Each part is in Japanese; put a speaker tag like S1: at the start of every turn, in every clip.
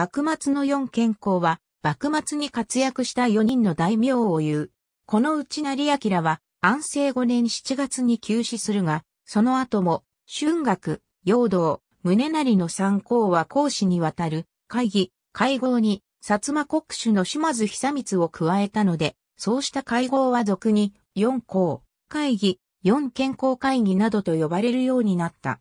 S1: 幕末の四健康は、幕末に活躍した四人の大名を言う。このうち成明は、安政五年七月に急死するが、その後も、春学、陽道、宗成の三公は講師にわたる、会議、会合に、薩摩国主の島津久光を加えたので、そうした会合は俗に、四公、会議、四健康会議などと呼ばれるようになった。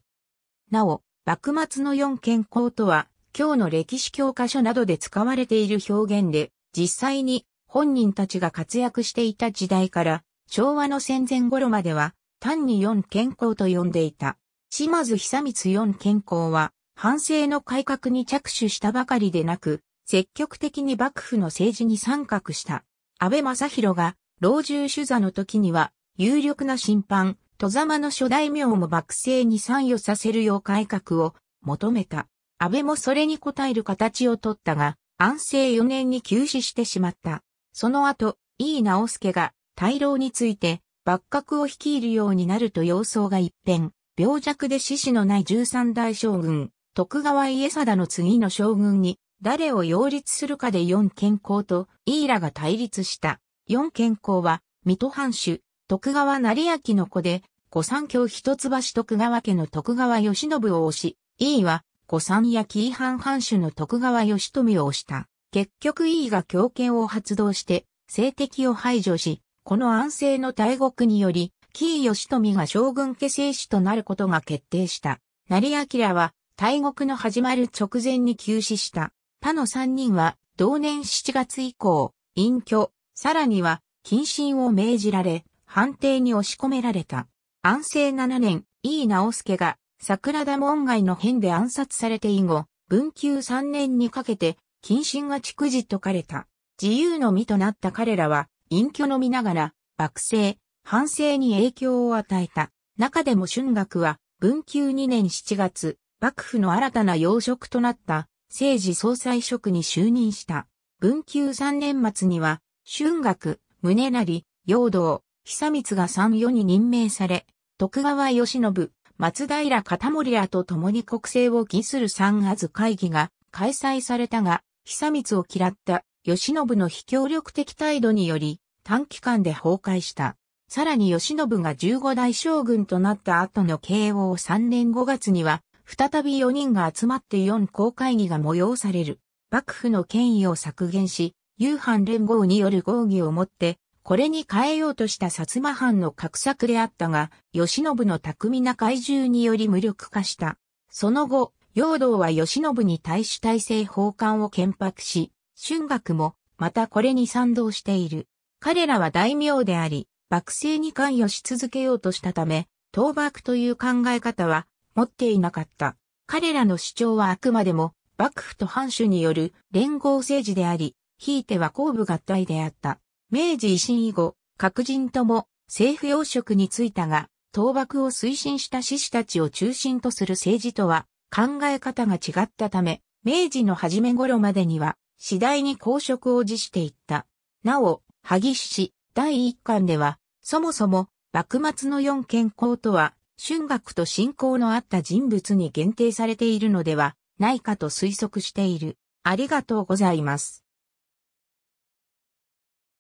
S1: なお、幕末の四健康とは、今日の歴史教科書などで使われている表現で、実際に本人たちが活躍していた時代から昭和の戦前頃までは単に四健康と呼んでいた。島津久光四健康は反省の改革に着手したばかりでなく、積極的に幕府の政治に参画した。安倍正弘が老中主座の時には有力な審判、戸様の諸大名も幕政に参与させるよう改革を求めた。安倍もそれに応える形をとったが、安政4年に急死してしまった。その後、井伊直輔が、大老について、幕閣を率いるようになると様相が一変、病弱で死死のない13代将軍、徳川家定の次の将軍に、誰を擁立するかで四健康と、井伊らが対立した。四健康は、水戸藩主、徳川成明の子で、御三教一橋徳川家の徳川義信を推し、イーは、古参や紀伊藩藩主の徳川義富を推した。結局伊が強権を発動して、政敵を排除し、この安政の大国により、紀伊義富が将軍家政主となることが決定した。成明は、大国の始まる直前に急死した。他の三人は、同年7月以降、隠居、さらには、謹慎を命じられ、判定に押し込められた。安政7年、井伊直介が桜田門外の変で暗殺されて以後、文久3年にかけて、謹慎が逐次解かれた。自由の身となった彼らは、隠居のみながら、幕政、反省に影響を与えた。中でも春学は、文久2年7月、幕府の新たな要職となった、政治総裁職に就任した。文久3年末には、春学、宗成、陽道、久光が三与に任命され、徳川義信、松平片森らと共に国政を議する三月会議が開催されたが、久光を嫌った吉信の非協力的態度により短期間で崩壊した。さらに吉信が15代将軍となった後の慶応3年5月には、再び4人が集まって4公会議が催される。幕府の権威を削減し、夕飯連合による合議をもって、これに変えようとした薩摩藩の画策であったが、慶喜の巧みな怪獣により無力化した。その後、陽道は慶喜に対し大政奉還を建白し、春学もまたこれに賛同している。彼らは大名であり、幕政に関与し続けようとしたため、倒幕という考え方は持っていなかった。彼らの主張はあくまでも、幕府と藩主による連合政治であり、ひいては公部合体であった。明治維新以後、各人とも政府要職に就いたが、倒幕を推進した志士たちを中心とする政治とは考え方が違ったため、明治の初め頃までには次第に公職を辞していった。なお、萩市第一巻では、そもそも幕末の四健康とは、春学と信仰のあった人物に限定されているのではないかと推測している。ありがとうございます。